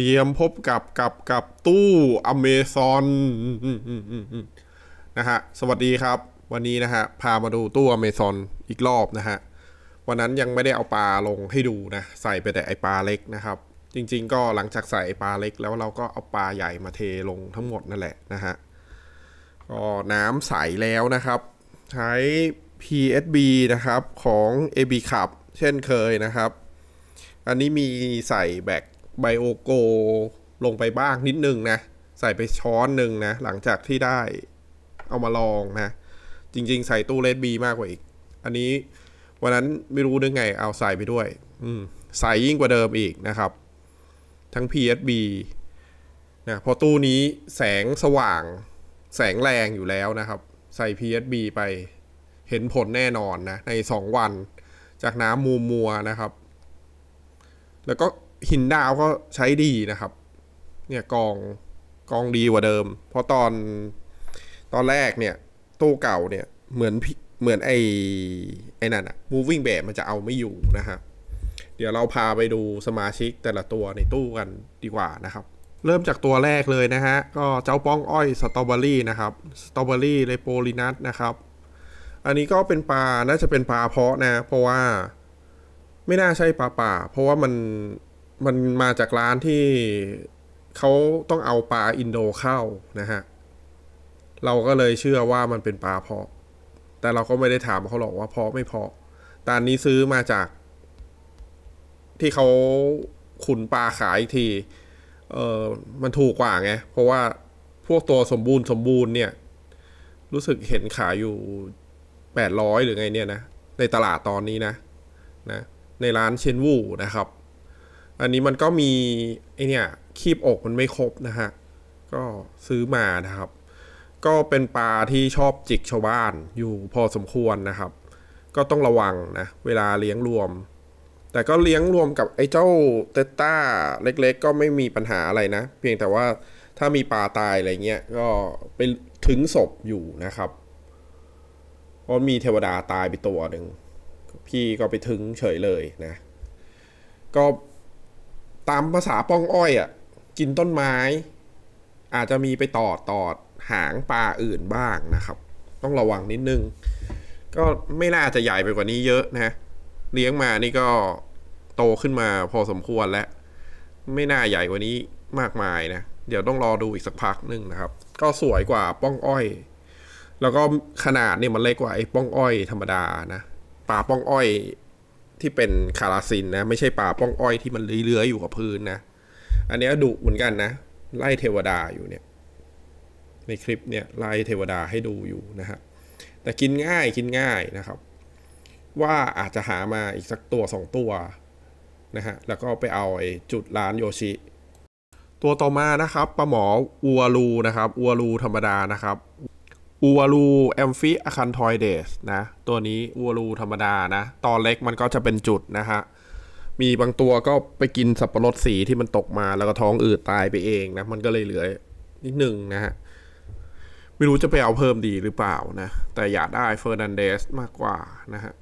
เตรียมพบกับกับกับตู้อเมซอนนะฮะสวัสดีครับ วันนี้นะฮะพามาดูตู้อเมซอนอีกรอบนะฮะวันนั้นยังไม่ได้เอาปลาลงให้ดูนะ ใส่ไปแต่ไอปลาเล็กนะครับ จริง ๆ ก็หลังจากใส่ปลาเล็กแล้วเราก็เอาปลาใหญ่มาเทลงทั้งหมดนั่นแหละนะฮะก็น้ำใสแล้วนะครับ ใช้ PSB นะครับของ AB c u p เช่นเคยนะครับ อันนี้มีใส่แบกไบโอโกลงไปบ้างนิดนึงนะใส่ไปช้อนหนึ่งนะหลังจากที่ได้เอามาลองนะจริงๆ ใส่ตู้เลดบีมากกว่าอีก อันนี้วันนั้นไม่รู้นึกไง เอาใส่ไปด้วย อืม ใส่ยิ่งกว่าเดิมอีกนะครับ ทั้ง PSB นะพอตู้นี้แสงสว่างแสงแรงอยู่แล้วนะครับ ใส่ PSB ไปเห็นผลแน่นอนนะใน2วัน จากน้ำมูมัวนะครับ แล้วก็หินดาวก็ใช้ดีนะครับ เนี่ยกองกองดีกว่าเดิม เพราะตอนตอนแรกเนี่ย ตู้เก่าเนี่ยเหมือนเหมือนไอ้ไอ้นั่นอะ moving bed มันจะเอาไม่อยู่นะฮะเดี๋ยวเราพาไปดูสมาชิกแต่ละตัวในตู้กันดีกว่านะครับ เริ่มจากตัวแรกเลยนะฮะ ก็เจ้าป้องอ้อยสตรอเบอรี่ นะครับ สตรอเบอรี่เลโปลินัสนะครับ อันนี้ก็เป็นปลา น่าจะเป็นปลาเพาะนะ เพราะว่า ไม่น่าใช่ปลาป่า เพราะว่ามันมันมาจากร้านที่เขาต้องเอาปลาอินโดเข้านะฮะ เราก็เลยเชื่อว่ามันเป็นปลาเพาะ แต่เราก็ไม่ได้ถามเขาหรอกว่าเพาะไม่เพาะตานนี้ซื้อมาจาก ที่เขาขุนปลาขายอีกที เออมันถูกกว่าไง เพราะว่าพวกตัวสมบูรณ์สมบูรณ์เนี่ย รู้สึกเห็นขายอยู่แปดร้อยหรือไงเนี่ยนะ ในตลาดตอนนี้นะ นะ ในร้านเชนวูนะครับอันนี้มันก็มีไอเนี่ยคีบอกมันไม่ครบนะฮะก็ซื้อมานะครับ ก็เป็นปลาที่ชอบจิกชาวบ้านอยู่พอสมควรนะครับ ก็ต้องระวังนะเวลาเลี้ยงรวม แต่ก็เลี้ยงรวมกับไอ้เจ้าเตต้า เล็กๆก็ไม่มีปัญหาอะไรนะ เพียงแต่ว่าถ้ามีปลาตายอะไรเงี้ยก็ไปถึงศพอยู่นะครับเพราะมีเทวดาตายไปตัวหนึ่งพี่ก็ไปถึงเฉยเลยนะ ก็ตามภาษาป้องอ้อยอ่ะ กินต้นไม้อาจจะมีไปตอดตอดหางปลาอื่นบ้างนะครับ ต้องระวังนิดนึง ก็ไม่น่าจะใหญ่ไปกว่านี้เยอะนะ เลี้ยงมานี่ก็โตขึ้นมาพอสมควรแล้วไม่น่าใหญ่กว่านี้มากมายนะเดี๋ยวต้องรอดูอีกสักพักนึงนะครับ ก็สวยกว่าป้องอ้อย แล้วก็ขนาดเนี่ยมันเล็กกว่าไอ้ป้องอ้อยธรรมดานะปลาป้องอ้อยที่เป็นคาราซินนะไม่ใช่ป่าป้องอ้อยที่มันเลื้อยอยู่กับพื้นนะอันนี้ดุเหมือนกันนะ ไล่เทวดาอยู่เนี่ยในคลิปเนี่ยไล่เทวดาให้ดูอยู่นะฮะแต่กินง่ายกินง่ายนะครับ ว่าอาจจะหามาอีกสักตัวสองตัวนะฮะแล้วก็ไปเอาไอ้จุดร้านโยชิ ตัวต่อมานะครับปลาหมออัวรูนะครับอัวรูธรรมดานะครับอูวารูแอมฟิอะคันทอยเดสนะ ตัวนี้อูวารูธรรมดานะ ตอนเล็กมันก็จะเป็นจุดนะฮะ มีบางตัวก็ไปกินสับปะรดสีที่มันตกมาแล้วก็ท้องอืดตายไปเองนะ มันก็เลยเหลือนิดหนึ่งนะฮะ ไม่รู้จะไปเอาเพิ่มดีหรือเปล่านะ แต่อยากได้เฟอร์นันเดสมากกว่านะฮะ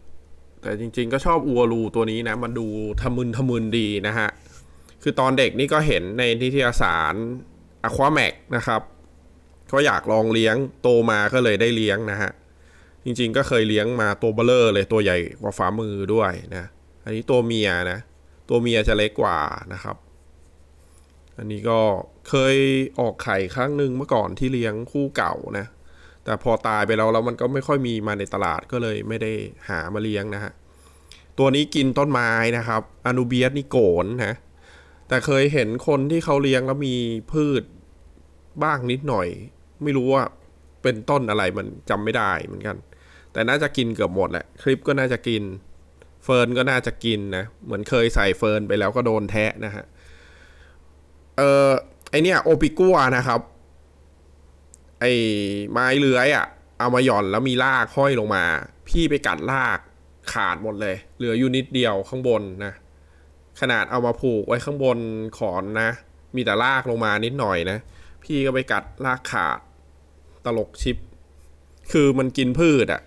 แต่จริงๆก็ชอบอูวารูตัวนี้นะ มันดูทะมึนทะมึนดีนะฮะ คือตอนเด็กนี่ก็เห็นในนิตยสารอะควาแมกนะครับก็อยากลองเลี้ยงโตมาก็เลยได้เลี้ยงนะฮะ จริงๆก็เคยเลี้ยงมาตัวเบลเลอร์เลยตัวใหญ่กว่าฝ่ามือด้วยนะ อันนี้ตัวเมียนะ ตัวเมียจะเล็กกว่านะครับ อันนี้ก็เคยออกไข่ครั้งหนึ่งเมื่อก่อนที่เลี้ยงคู่เก่านะ แต่พอตายไปแล้วแล้วมันก็ไม่ค่อยมีมาในตลาดก็เลยไม่ได้หามาเลี้ยงนะฮะ ตัวนี้กินต้นไม้นะครับอนูเบียสนี่โกนนะแต่เคยเห็นคนที่เขาเลี้ยงแล้วมีพืชบ้างนิดหน่อยไม่รู้ว่าเป็นต้นอะไรมันจำไม่ได้เหมือนกัน แต่น่าจะกินเกือบหมดแหละ คลิปก็น่าจะกิน เฟิร์นก็น่าจะกินนะเหมือนเคยใส่เฟิร์นไปแล้วก็โดนแทะนะฮะเออไอเนี้ยโอปิกัวนะครับ ไอไม้เลื้อยอะ่ะเอามาหย่อนแล้วมีลากห้อยลงมา พี่ไปกัดลากขาดหมดเลย เหลืออยู่นิดเดียวข้างบนนะขนาดเอามาผูกไว้ข้างบนขอนนะมีแต่ลากลงมานิดหน่อยนะ พี่ก็ไปกัดลากขาดตลกชิป คือมันกินพืชอะ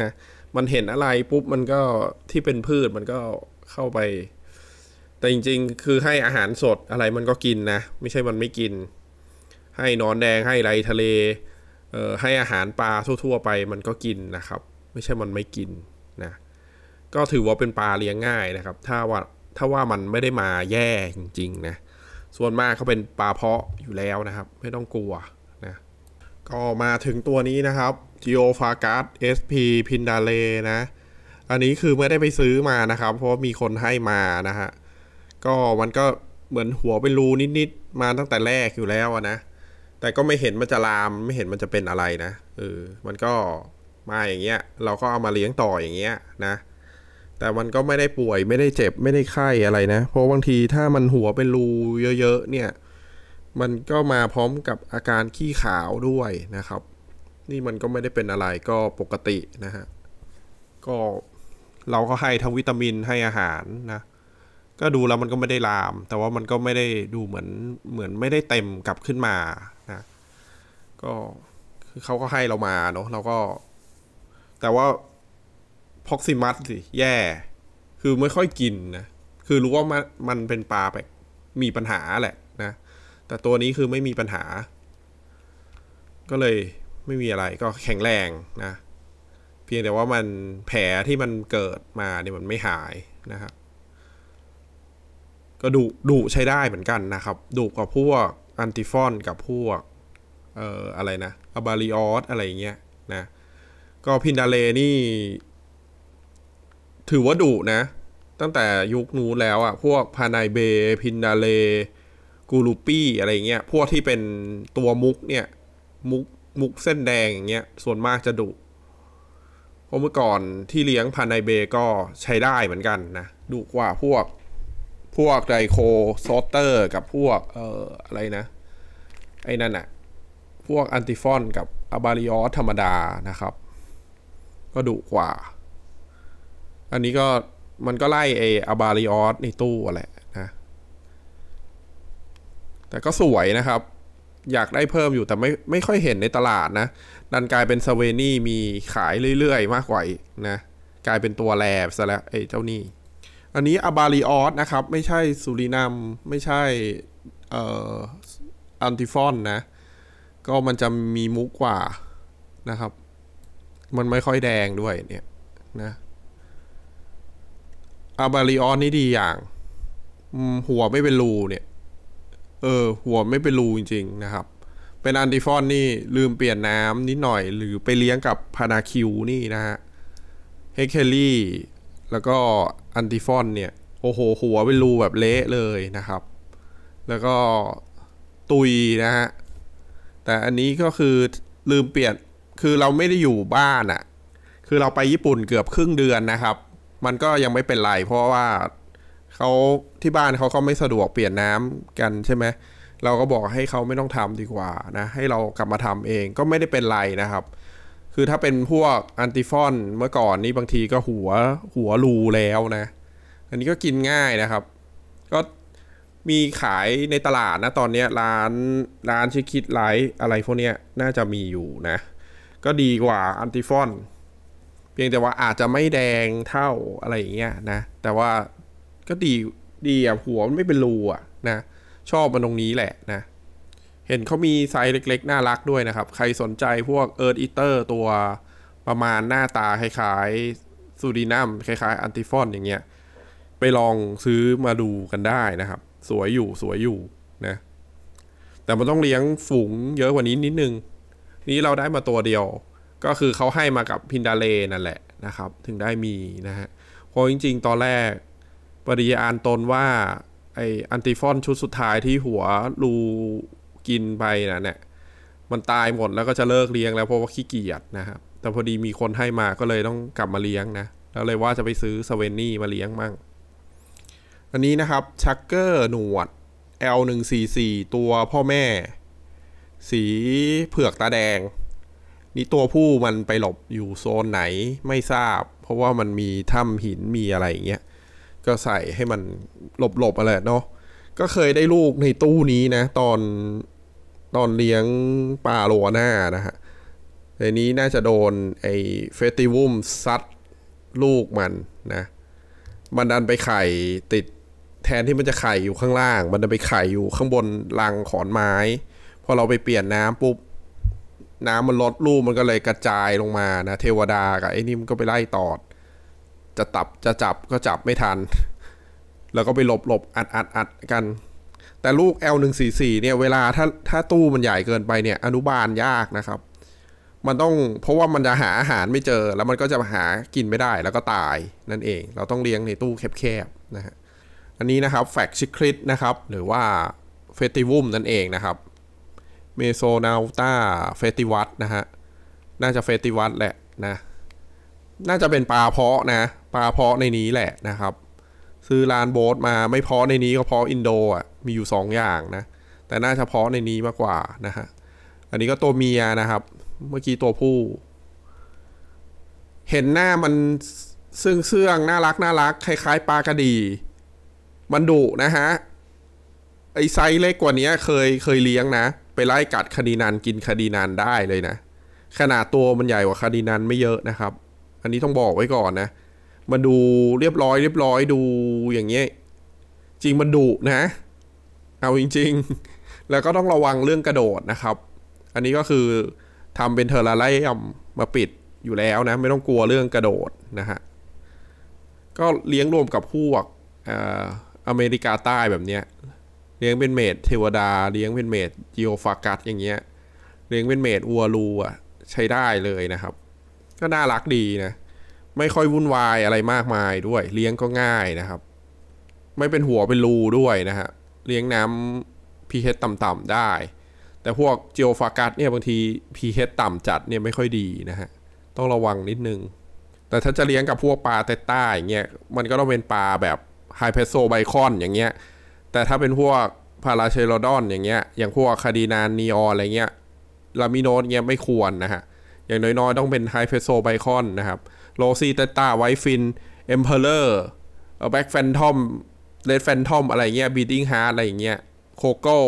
นะ มันเห็นอะไรปุ๊บมันก็ที่เป็นพืชมันก็เข้าไป แต่จริงๆ คือให้อาหารสดอะไรมันก็กินนะ ไม่ใช่มันไม่กิน ให้นอนแดงให้ไรทะเล เอ่อให้อาหารปลาทั่วๆไปมันก็กินนะครับ ไม่ใช่มันไม่กินนะ ก็ถือว่าเป็นปลาเลี้ยงง่ายนะครับถ้าว่าถ้าว่ามันไม่ได้มาแย่จริงๆนะ ส่วนมากเขาเป็นปลาเพาะอยู่แล้วนะครับ ไม่ต้องกลัวก็มาถึงตัวนี้นะครับ Geo f a g a d SP p i n d a l e นะ อันนี้คือไม่ได้ไปซื้อมานะครับ เพราะมีคนให้มานะฮะ ก็มันก็เหมือนหัวเป็นรูนิดๆ มาตั้งแต่แรกอยู่แล้วนะ แต่ก็ไม่เห็นมันจะลามไม่เห็นมันจะเป็นอะไรนะ เออ มันก็มาอย่างเงี้ย เราก็เอามาเลี้ยงต่ออย่างเงี้ยนะ แต่มันก็ไม่ได้ป่วยไม่ได้เจ็บไม่ได้ไข้อะไรนะ เพราะบางทีถ้ามันหัวเป็นรูเยอะๆ เนี่ยมันก็มาพร้อมกับอาการขี้ขาวด้วยนะครับ นี่มันก็ไม่ได้เป็นอะไรก็ปกตินะฮะ ก็เราก็ให้ทั้งวิตามินให้อาหารนะ ก็ดูแล้วมันก็ไม่ได้ลาม แต่ว่ามันก็ไม่ได้ดูเหมือนเหมือนไม่ได้เต็มกลับขึ้นมานะก็คือเขาก็ให้เรามาเนาะเราก็ แต่ว่าพ็อกซิมัสสิแย่คือไม่ค่อยกินนะคือรู้ว่ามันมันเป็นปลาแบบมีปัญหาแหละแต่ตัวนี้คือไม่มีปัญหา ก็เลยไม่มีอะไรก็แข็งแรงนะ เพียงแต่ว่ามันแผลที่มันเกิดมาเนี่ยมันไม่หายนะครับก็ดุดุใช้ได้เหมือนกันนะครับดุกับพวกอันติฟอนกับพวก เอ่ออะไรนะอบาริออสอะไรเงี้ยนะก็พินดาเลนี่ ถือว่าดุนะ ตั้งแต่ยุคนู้นแล้วอะพวกพานายเบพินดาเลกูรูปี้ อะไรเงี้ย พวกที่เป็นตัวมุกเนี่ย มุก มุกเส้นแดงอย่างเงี้ย ส่วนมากจะดุเพราะเมื่อก่อนที่เลี้ยงพันไนเบก็ใช้ได้เหมือนกันนะดุกว่าพวก พวกไดโคโซเตอร์ กับพวก เอ่ออะไรนะไอ้นั่นอะพวกอันติฟอนกับอาบาริออสธรรมดานะครับ ก็ดุกว่า อันนี้ก็มันก็ไล่เออาบาริออสในตู้แหละแต่ก็สวยนะครับ อยากได้เพิ่มอยู่แต่ไม่ไม่ค่อยเห็นในตลาดนะดันกลายเป็นสเวนี่มีขายเรื่อยๆมากกว่าอีกนะ กลายเป็นตัวแลบซะแล้วไอ้เจ้านี่ อันนี้อาบาลิออสนะครับ ไม่ใช่สุรินัมไม่ใช่เอ่ออันติฟอนนะ ก็มันจะมีมุกกว่านะครับ มันไม่ค่อยแดงด้วยเนี่ยนะอาบาลิออนนี่ดีอย่าง หัวไม่เป็นรูเนี่ยเออหัวไม่เป็นรูจริงๆนะครับ เป็นอันติฟอนนี่ลืมเปลี่ยนน้ำนิดหน่อย หรือไปเลี้ยงกับพานาคิวนี่นะฮะเฮคเคลี่แล้วก็อันติฟอนเนี่ยโอ้โหหัวเป็นรูแบบเละเลยนะครับ แล้วก็ตุยนะฮะ แต่อันนี้ก็คือลืมเปลี่ยนคือเราไม่ได้อยู่บ้านอะ่ะคือเราไปญี่ปุ่นเกือบครึ่งเดือนนะครับ มันก็ยังไม่เป็นไรเพราะว่าเขาที่บ้านเขาก็ไม่สะดวกเปลี่ยนน้ำกันใช่ไหม เราก็บอกให้เขาไม่ต้องทำดีกว่านะ ให้เรากลับมาทำเองก็ไม่ได้เป็นไรนะครับ คือถ้าเป็นพวกอันติฟอนเมื่อก่อนนี่บางทีก็หัวหัวรูแล้วนะ อันนี้ก็กินง่ายนะครับ ก็มีขายในตลาดนะตอนนี้ร้านร้านชิคิดไลท์อะไรพวกนี้น่าจะมีอยู่นะ ก็ดีกว่าอันติฟอน เพียงแต่ว่าอาจจะไม่แดงเท่าอะไรอย่างเงี้ยนะ แต่ว่าก็ดีดีอ่ะ หัวมันไม่เป็นรูอ่ะนะ ชอบมันตรงนี้แหละนะเห็นเขามีไซส์เล็กๆ น่ารักด้วยนะครับ ใครสนใจพวกเอิร์ธอีเตอร์ตัวประมาณหน้าตา คล้ายๆซูดินัมคล้ายๆอันติฟอนอย่างเงี้ย ไปลองซื้อมาดูกันได้นะครับ สวยอยู่สวยอยู่นะ แต่มันต้องเลี้ยงฝูงเยอะกว่านี้นิดนึง นี้เราได้มาตัวเดียว ก็คือเขาให้มากับพินดาเลนั่นแหละนะครับถึงได้มีนะฮะเพราะจริง ๆ ตอนแรกปริยานตนว่าไออันติฟอนชุดสุดท้ายที่หัวรูกินไปนะเนี่ยมันตายหมดแล้วก็จะเลิกเลี้ยงแล้วเพราะว่าขี้เกียจนะครับ แต่พอดีมีคนให้มาก็เลยต้องกลับมาเลี้ยงนะ แล้วเลยว่าจะไปซื้อสเวนนี่มาเลี้ยงมั่งอันนี้นะครับชักเกอร์หนวด L144 ตัวพ่อแม่ สีเผือกตาแดง นี่ตัวผู้มันไปหลบอยู่โซนไหนไม่ทราบ เพราะว่ามันมีถ้ำหินมีอะไรอย่างเงี้ยก็ใส่ให้มันหลบๆอะไรเนาะ ก็เคยได้ลูกในตู้นี้นะตอนตอนเลี้ยงปลาโลน่านะฮะในนี้น่าจะโดนไอ้เฟติวุมซัดลูกมันนะ มันดันไปไข่ติดแทนที่มันจะไข่อยู่ข้างล่าง มันดันไปไข่อยู่ข้างบนรังขอนไม้ พอเราไปเปลี่ยนน้ำปุ๊บน้ำมันลดลูกมันก็เลยกระจายลงมานะ เทวดากับไอ้นี่มันก็ไปไล่ตอดจะตับจะจับก็จับไม่ทัน แล้วก็ไปหลบหลบอัดอัดอัดกัน แต่ลูก L144 เนี่ยเวลาถ้าถ้าตู้มันใหญ่เกินไปเนี่ยอนุบาลยากนะครับ มันต้องเพราะว่ามันจะหาอาหารไม่เจอแล้วมันก็จะหากินไม่ได้แล้วก็ตายนั่นเอง เราต้องเลี้ยงในตู้แคบๆนะฮะอันนี้นะครับแฟกชิคริตนะครับ หรือว่าเฟติวุมนั่นเองนะครับเมโซนาวตาเฟติวัตนะฮะน่าจะเฟติวัตแหละนะน่าจะเป็นปลาเพาะนะ ปลาเพาะในนี้แหละนะครับ ซื้อร้านโบสมาไม่เพาะในนี้ก็เพาะอินโดอ่ะ มีอยู่ 2 อย่างนะ แต่น่าจะเพาะในนี้มากกว่า นะฮะ อันนี้ก็ตัวเมียนะครับ เมื่อกี้ตัวผู้ เห็นหน้ามันซึ่งเสื่องน่ารักน่ารักคล้ายๆ ปลากระดี มันดุนะฮะ ไอไซส์เล็กกว่านี้เคยเคยเลี้ยงนะ ไปไล่กัดคดีนันกินคดีนันได้เลยนะ ขนาดตัวมันใหญ่กว่าคดีนันไม่เยอะนะครับอันนี้ต้องบอกไว้ก่อนนะ มาดูเรียบร้อย เรียบร้อยดูอย่างเงี้ย จริงมันดุนะ เอาจริงๆ แล้วก็ต้องระวังเรื่องกระโดดนะครับ อันนี้ก็คือทำเป็นเทอร์ราไลมมาปิดอยู่แล้วนะไม่ต้องกลัวเรื่องกระโดดนะฮะ ก็เลี้ยงรวมกับพวกออเมริกาใต้แบบเนี้ยเลี้ยงเป็นเมดเทวดา เลี้ยงเป็นเมดจิโอฟากัสอย่างเงี้ยเลี้ยงเป็นเมดอัวรูอ่ะใช้ได้เลยนะครับก็น่ารักดีนะ ไม่ค่อยวุ่นวายอะไรมากมายด้วย เลี้ยงก็ง่ายนะครับ ไม่เป็นหัวเป็นรูด้วยนะฮะ เลี้ยงน้ำ pH ต่ำๆได้ แต่พวกเจโอฟากัสเนี่ยบางที pH ต่ำจัดเนี่ยไม่ค่อยดีนะฮะ ต้องระวังนิดนึง แต่ถ้าจะเลี้ยงกับพวกปลาเตต้าอย่างเงี้ย มันก็ต้องเป็นปลาแบบไฮเพโซไบคอนอย่างเงี้ย แต่ถ้าเป็นพวกพาราเชโรดอนอย่างเงี้ย อย่างพวกคาดีนานนีออนอะไรเงี้ยลามิโนสเงี้ยไม่ควรนะฮะอย่างน้อยๆ ต้องเป็นไฮเพโซไบคอนนะครับโลซีเตตาไวฟินเอ็มเพลเลอร์แบ็กแฟนทอมเลดแฟนทอมอะไรเงี้ยบีดิ้งฮาร์ดอะไรอย่างเงี้ยโคโก้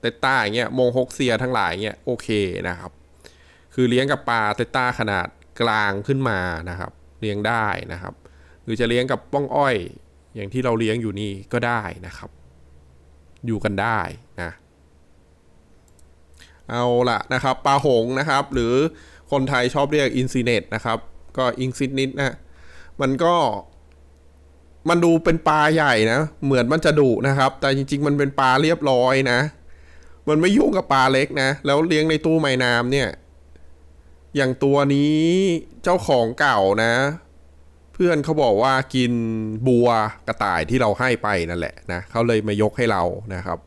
เตต้าอย่างเงี้ยมงฮกเซียทั้งหลายเงี้ยโอเคนะครับ คือเลี้ยงกับปลาเตต้าขนาดกลางขึ้นมานะครับ เลี้ยงได้นะครับหรือจะเลี้ยงกับป้องอ้อยอย่างที่เราเลี้ยงอยู่นี่ก็ได้นะครับ อยู่กันได้นะเอาละนะครับปลาหงนะครับ หรือคนไทยชอบเรียกอินซีเนตนะครับก็อิงซิดนิดนะมันก็มันดูเป็นปลาใหญ่นะ เหมือนมันจะดุนะครับ แต่จริง ๆ มันเป็นปลาเรียบร้อยนะ มันไม่ยุ่งกับปลาเล็กนะ แล้วเลี้ยงในตู้ไม้น้ำเนี่ยอย่างตัวนี้เจ้าของเก่านะ เพื่อนเขาบอกว่ากินบัวกระต่ายที่เราให้ไปนั่นแหละนะเขาเลยมายกให้เรานะครับ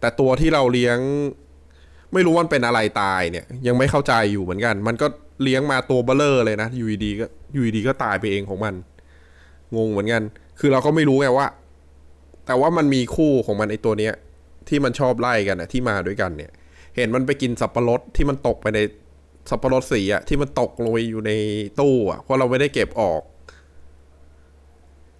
แต่ตัวที่เราเลี้ยงไม่รู้ว่าเป็นอะไรตายเนี่ย ยังไม่เข้าใจอยู่เหมือนกัน มันก็เลี้ยงมาตัวเบลเลอร์เลยนะยูดีก็ยูดีก็ตายไปเองของมัน งงเหมือนกัน คือเราก็ไม่รู้ไงว่า แต่ว่ามันมีคู่ของมันไอตัวเนี้ย ที่มันชอบ ไล่ กันนะที่มาด้วยกันเนี่ย เห็นมันไปกินสับปะรด ที่มันตกไปในสับปะรดสีอะที่มันตกลงไปอยู่ในตู้อะเพราะเราไม่ได้เก็บออก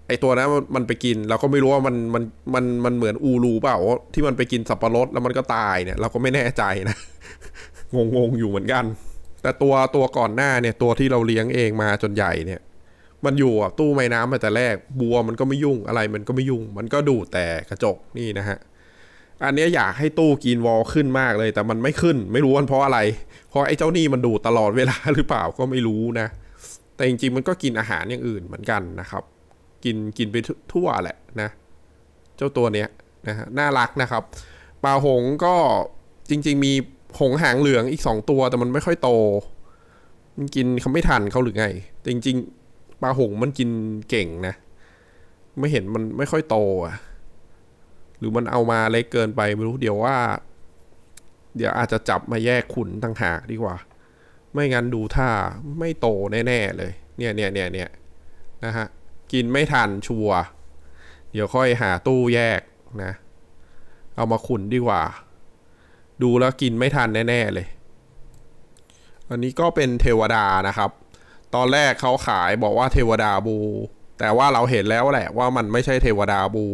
ไอตัวนั้นมันไปกินเราก็ไม่รู้ว่ามันมันมันมันเหมือนอูรูเปล่า ที่มันไปกินสับปะรดแล้วมันก็ตายเนี่ยเราก็ไม่แน่ใจนะ งงงอยู่เหมือนกัน แต่ตัวตัวก่อนหน้าเนี่ยตัวที่เราเลี้ยงเองมาจนใหญ่เนี่ย มันอยู่ตู้ไม้น้ำมาแต่แรกบัวมันก็ไม่ยุ่งอะไรมันก็ไม่ยุ่ง มันก็ดูแต่กระจกนี่นะฮะอันนี้อยากให้ตู้กินวอลขึ้นมากเลย แต่มันไม่ขึ้นไม่รู้ว่าเพราะอะไรเพราะไอ้เจ้านี่มันดูตลอดเวลาหรือเปล่าก็ไม่รู้นะแต่จริงๆมันก็กินอาหารอย่างอื่นเหมือนกันนะครับกินกินไปทั่วแหละนะ เจ้าตัวเนี้ยนะฮะน่ารักนะครับปลาหงก็จริง ๆ มีหงหางเหลืองอีกสองตัวแต่มันไม่ค่อยโต มันกินเขาไม่ทันเขาหรือไง จริง ๆปลาหงมันกินเก่งนะ ไม่เห็นมันไม่ค่อยโตอ่ะหรือมันเอามาเล็กเกินไป ไม่รู้ เดี๋ยวว่า เดี๋ยวอาจจะจับมาแยกขุนต่างหากดีกว่า ไม่งั้นดูท่าไม่โตแน่ๆเลยเนี่ยเนี่ยเนี่ยเนี่ยนะฮะกินไม่ทันชัวเดี๋ยวค่อยหาตู้แยกนะ เอามาขุนดีกว่า ดูแล้วกินไม่ทันแน่ๆเลย อันนี้ก็เป็นเทวดานะครับ ตอนแรกเขาขายบอกว่าเทวดาบู แต่ว่าเราเห็นแล้วแหละว่ามันไม่ใช่เทวดาบู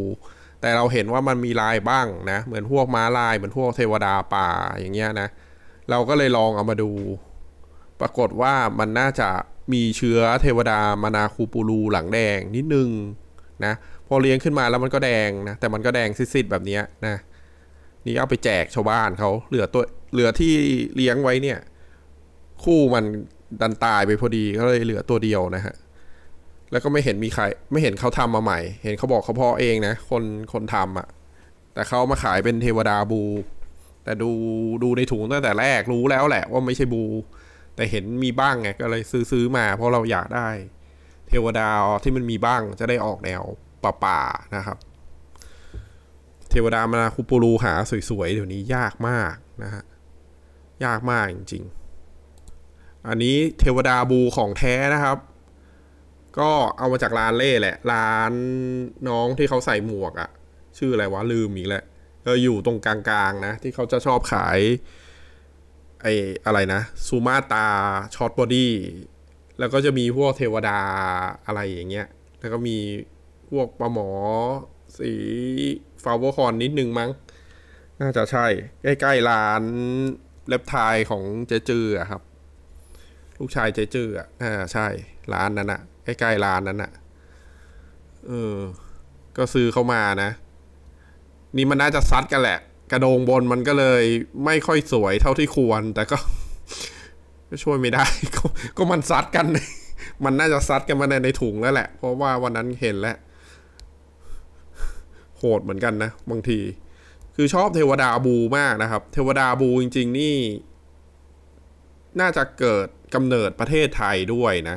แต่เราเห็นว่ามันมีลายบ้างนะ เหมือนพวกม้าลายเหมือนพวกเทวดาป่าอย่างเงี้ยนะ เราก็เลยลองเอามาดู ปรากฏว่ามันน่าจะมีเชื้อเทวดามานาคูปูรูหลังแดงนิดนึงนะพอเลี้ยงขึ้นมาแล้วมันก็แดงนะแต่มันก็แดงซิดๆแบบนี้นะ นี่เอาไปแจกชาวบ้านเขาเหลือตัวเหลือที่เลี้ยงไว้เนี่ย คู่มันดันตายไปพอดีก็เลยเหลือตัวเดียวนะฮะแล้วก็ไม่เห็นมีใคร ไม่เห็นเขาทำมาใหม่ เห็นเขาบอกเขาพ่อเองนะ คนคนทำอะ่ะแต่เขามาขายเป็นเทวดาบู แต่ดูดูในถุงตั้งแต่แรกรู้แล้วแหละว่าไม่ใช่บูแต่เห็นมีบ้างไงก็เลยซื้อซื้อมา เพราะเราอยากได้ เทวดาที่มันมีบ้างจะได้ออกแนวป่าป่านะครับ เทวดามานาคุปูรูหาสวยๆ เดี๋ยวนี้ยากมากนะฮะยากมากจริง ๆ อันนี้เทวดาบูของแท้นะครับ ก็เอามาจากร้านเล่แหละร้านน้องที่เขาใส่หมวกอะชื่ออะไรวะลืมอีกแล้วก็อยู่ตรงกลางๆ นะ ที่เขาจะชอบขายไอ้อะไรนะซูมาตาช็อตบอดี้แล้วก็จะมีพวกเทวดาอะไรอย่างเงี้ย แล้วก็มีพวกปลาหมอสี ฟาวเวอร์คอนนิดนึงมั้ง น่าจะใช่ ใกล้ ๆร้าน เล็บทายของเจเจออะครับลูกชายเจเจออะน่าใช่ร้านนั้นอะใกล้ๆร้านนั้นอะเออ ก็ซื้อเข้ามานะ นี่มัน น่าจะซัดกันแหละกระโดงบนมันก็เลยไม่ค่อยสวยเท่าที่ควร แต่ก็ช่วยไม่ได้ ก็มันซัดกัน มันน่าจะซัดกันมาในในถุงแล้วแหละ เพราะว่าวันนั้นเห็นแล้วโหดเหมือนกันนะ บางที คือชอบเทวดาบูมากนะครับ เทวดาบูจริงๆนี่ น่าจะเกิดกำเนิดประเทศไทยด้วยนะ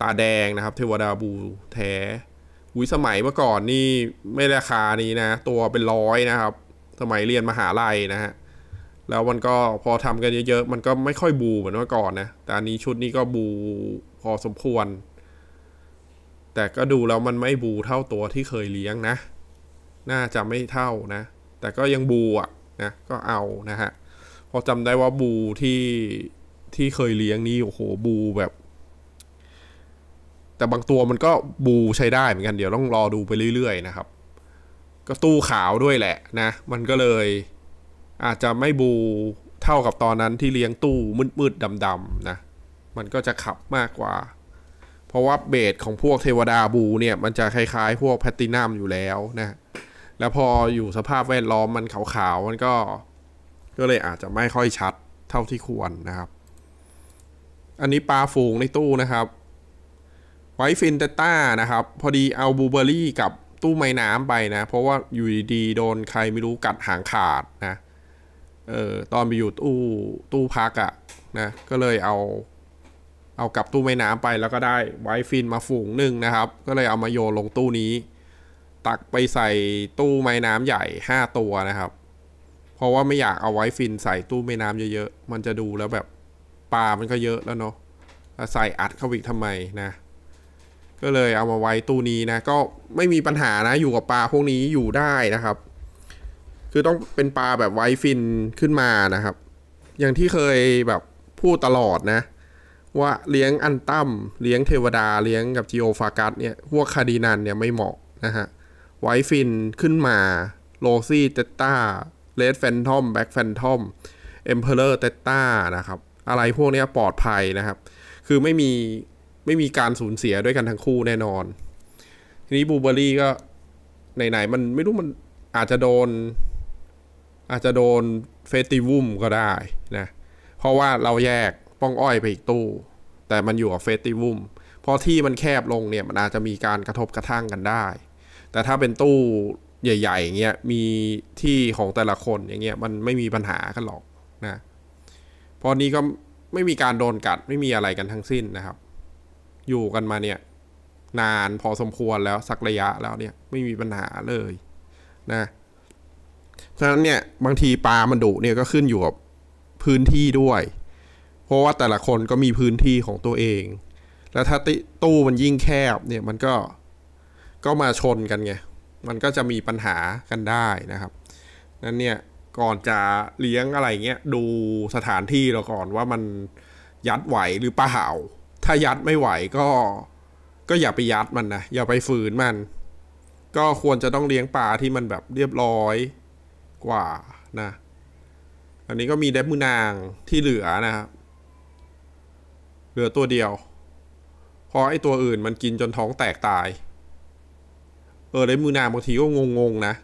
ตาแดงนะครับเทวดาบูแท้อุยสมัยเมื่อก่อนนี่ไม่ราคานี้นะ ตัวเป็นร้อยนะครับสมัยเรียนมหาลัยนะฮะ แล้วมันก็พอทำกันเยอะๆ มันก็ไม่ค่อยบูเหมือนเมื่อก่อนนะแต่อันนี้ชุดนี้ก็บูพอสมควร แต่ก็ดูแล้วมันไม่บูเท่าตัวที่เคยเลี้ยงนะ น่าจะไม่เท่านะ แต่ก็ยังบูอ่ะนะ ก็เอานะฮะ พอจำได้ว่าบูที่ที่เคยเลี้ยงนี่ โอ้โห บูแบบ แต่บางตัวมันก็บูใช้ได้เหมือนกัน เดี๋ยวต้องรอดูไปเรื่อย ๆนะครับก็ตู้ขาวด้วยแหละนะ มันก็เลยอาจจะไม่บูเท่ากับตอนนั้นที่เลี้ยงตู้มืดๆดำๆนะ มันก็จะขับมากกว่า เพราะว่าเบสของพวกเทวดาบูเนี่ย มันจะคล้ายๆ พวกแพตตินัมอยู่แล้วนะ แล้วพออยู่สภาพแวดล้อมมันขาวๆมันก็ ก็เลยอาจจะไม่ค่อยชัดเท่าที่ควรนะครับ อันนี้ปลาฝูงในตู้นะครับ ไวฟินเตต้านะครับ พอดีเอาบูเบอรี่กับตู้ไม้น้ำไปนะเพราะว่าอยู่ดีโดนใครไม่รู้กัดหางขาดนะเออตอนไปอยู่ตู้ตู้พักอะนะก็เลยเอาเอากับตู้ไม้น้ำไป แล้วก็ได้ไวฟินมาฝูงหนึ่งนะครับ ก็เลยเอามาโยนลงตู้นี้ ตักไปใส่ตู้ไม้น้ำใหญ่ 5 ตัวนะครับ เพราะว่าไม่อยากเอาไวฟินใส่ตู้ไม้น้ำเยอะ ๆ มันจะดูแล้วแบบ ปลามันก็เยอะแล้วเนาะใส่อัดเข้าอีกทำไมนะก็เลยเอามาไว้ตู้นี้นะ ก็ไม่มีปัญหานะอยู่กับปลาพวกนี้อยู่ได้นะครับ คือต้องเป็นปลาแบบไว้ฟินขึ้นมานะครับ อย่างที่เคยแบบ พูดตลอดนะ ว่าเลี้ยงอันตั้มเลี้ยงเทวดา เลี้ยงกับจีโอฟากัสเนี่ยพวกคาดีนันเนี่ยไม่เหมาะนะฮะไวฟินขึ้นมาโรซี่เตตตาเลดแฟนทอมแบ็กแฟนทอมเอ็มเพลเลอร์เตตตานะครับ อะไรพวกนี้ปลอดภัยนะครับ คือไม่มีไม่มีการสูญเสียด้วยกันทั้งคู่แน่นอน ทีนี้บูเบอรี่ก็ ไหน ๆ มันไม่รู้มันอาจจะโดนอาจจะโดนเฟติวุมก็ได้นะ เพราะว่าเราแยกป้องอ้อยไปอีกตู้ แต่มันอยู่กับเฟติวุมพอที่มันแคบลงเนี่ย มันอาจจะมีการกระทบกระทั่งกันได้ แต่ถ้าเป็นตู้ใหญ่ ๆ อย่างเงี้ยมีที่ของแต่ละคนอย่างเงี้ยมันไม่มีปัญหากันหรอกนะพอนี้ก็ไม่มีการโดนกัด ไม่มีอะไรกันทั้งสิ้นนะครับอยู่กันมาเนี่ย นานพอสมควรแล้วสักระยะแล้วเนี่ยไม่มีปัญหาเลยนะฉะนั้นเนี่ยบางทีปลามันดุเนี่ยก็ขึ้นอยู่กับพื้นที่ด้วย เพราะว่าแต่ละคนก็มีพื้นที่ของตัวเอง แล้วถ้าตู้มันยิ่งแคบเนี่ยมันก็ก็มาชนกันไงมันก็จะมีปัญหากันได้นะครับนั้นเนี่ยก่อนจะเลี้ยงอะไรเงี้ยดูสถานที่เราก่อนว่ามันยัดไหวหรือเปล่าถ้ายัดไม่ไหวก็ ก็อย่าไปยัดมันนะ อย่าไปฝืนมัน ก็ควรจะต้องเลี้ยงปลาที่มันแบบเรียบร้อยกว่านะ อันนี้ก็มีเดบมูนางที่เหลือนะครับ เหลือตัวเดียวเพราะไอ้ตัวอื่นมันกินจนท้องแตกตาย เออเดบมูนางบางทีก็งงๆนะ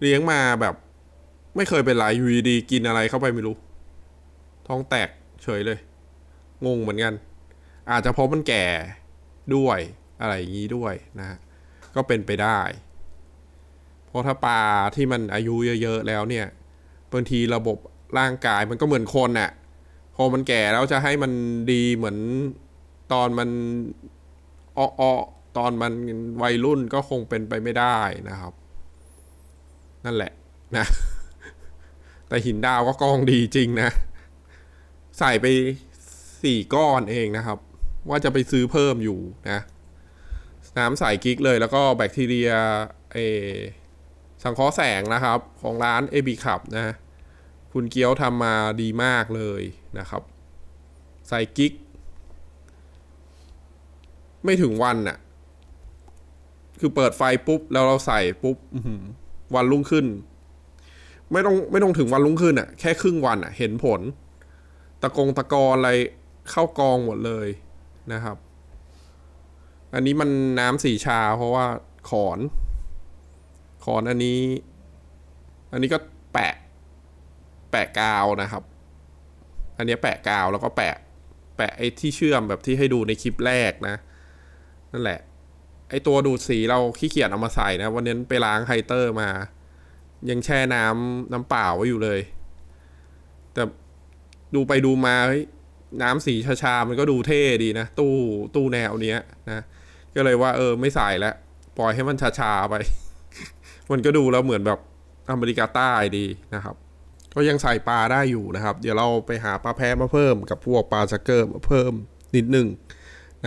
เลี้ยงมาแบบไม่เคยเป็นไรอยู่ดีกินอะไรเข้าไปไม่รู้ ท้องแตกเฉยเลยงงเหมือนกัน อาจจะเพราะมันแก่ด้วย อะไรอย่างนี้ด้วยนะ ก็เป็นไปได้เพราะถ้าปลาที่มันอายุเยอะ ๆแล้ว เนี่ยบางทีระบบร่างกายมันก็เหมือนคนน่ะพอมันแก่แล้วจะให้มันดีเหมือน ตอนมันอ่อตอนมันวัยรุ่นก็คงเป็นไปไม่ได้นะครับ นั่นแหละนะ แต่หินดาวก็กองดีจริงนะ ใส่ไป4 ก้อนเองนะครับ ว่าจะไปซื้อเพิ่มอยู่นะน้ำใสกิ๊กเลย แล้วก็แบคทีเรียเอสังเคราะห์แสงนะครับ ของร้าน AB Cup นะ คุณเกียวทำมาดีมากเลยนะครับ ใส่กิ๊ก ไม่ถึงวันน่ะคือเปิดไฟปุ๊บ แล้วเราใส่ปุ๊บวันรุ่งขึ้น ไม่ต้องไม่ต้องถึงวันรุ่งขึ้นอ่ะแค่ครึ่งวันอ่ะ เห็นผล ตะกงตะกอนอะไรเข้ากองหมดเลยนะครับ อันนี้มันน้ำสีชา เพราะว่าขอน ขอนอันนี้ อันนี้ก็แปะ แปะกาวนะครับ อันนี้แปะกาวแล้วก็แปะ แปะไอ้ที่เชื่อมแบบที่ให้ดูในคลิปแรกนะ นั่นแหละ ไอ้ตัวดูดสีเราขี้เกียจเอามาใส่นะวันนี้ไปล้างไฮเตอร์มา ยังแช่น้ำน้ำเปล่าไว้อยู่เลย แต่ดูไปดูมาเฮ้ยน้ำสีชาๆมันก็ดูเท่ดีนะ ตู้ตู้แนวเนี้ยนะก็เลยว่าเออไม่ใส่แล้วปล่อยให้มันชาๆไปมันก็ดูแล้วเหมือนแบบอเมริกาใต้ดีนะครับ ก็ยังใส่ปลาได้อยู่นะครับ เดี๋ยวเราไปหาปลาแพะมาเพิ่มกับพวกปลาสักเกอร์มาเพิ่มนิดหนึ่ง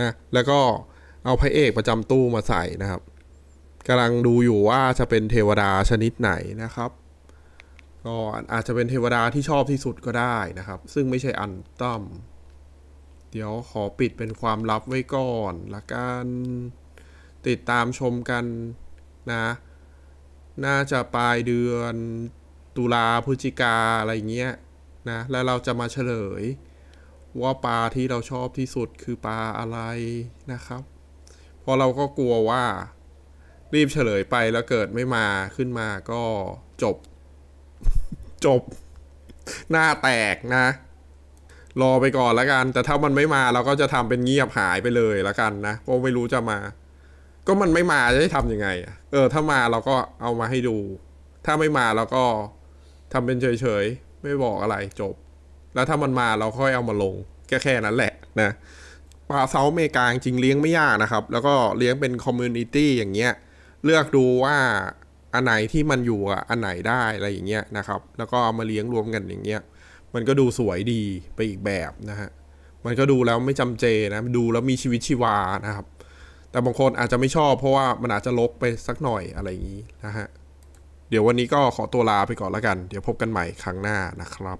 นะแล้วก็เอาพระเอกประจำตู้มาใส่นะครับกำลังดูอยู่ว่าจะเป็นเทวดาชนิดไหนนะครับ ก็อาจจะเป็นเทวดาที่ชอบที่สุดก็ได้นะครับ ซึ่งไม่ใช่อันต้อมเดี๋ยวขอปิดเป็นความลับไว้ก่อนละกัน ติดตามชมกันนะ น่าจะปลายเดือนตุลาพฤศจิกาอะไรเงี้ยนะ แล้วเราจะมาเฉลย ว่าปลาที่เราชอบที่สุดคือปลาอะไรนะครับเพราะเราก็กลัวว่ารีบเฉลยไปแล้วเกิดไม่มาขึ้นมาก็จบ จบหน้าแตกนะรอไปก่อนละกันแต่ถ้ามันไม่มาเราก็จะทำเป็นเงียบหายไปเลยละกันนะเพราะไม่รู้จะมา ก็มันไม่มาจะทํทำยังไง เออ ถ้ามาเราก็เอามาให้ดู ถ้าไม่มาเราก็ทำเป็นเฉยๆ ไม่บอกอะไรจบ แล้วถ้ามันมาเราค่อยเอามาลง แค่แค่นั้นแหละนะปลาเซาเมกาจริงเลี้ยงไม่ยากนะครับ แล้วก็เลี้ยงเป็นคอมมูนิตี้อย่างเงี้ย เลือกดูว่าอันไหนที่มันอยู่อันไหนได้อะไรอย่างเงี้ยนะครับแล้วก็เอามาเลี้ยงรวมกันอย่างเงี้ยมันก็ดูสวยดีไปอีกแบบนะฮะ มันก็ดูแล้วไม่จำเจนะ ดูแล้วมีชีวิตชีวานะครับ แต่บางคนอาจจะไม่ชอบเพราะว่ามันอาจจะลกไปสักหน่อยอะไรอย่างนี้นะฮะ เดี๋ยววันนี้ก็ขอตัวลาไปก่อนแล้วกัน เดี๋ยวพบกันใหม่ครั้งหน้านะครับ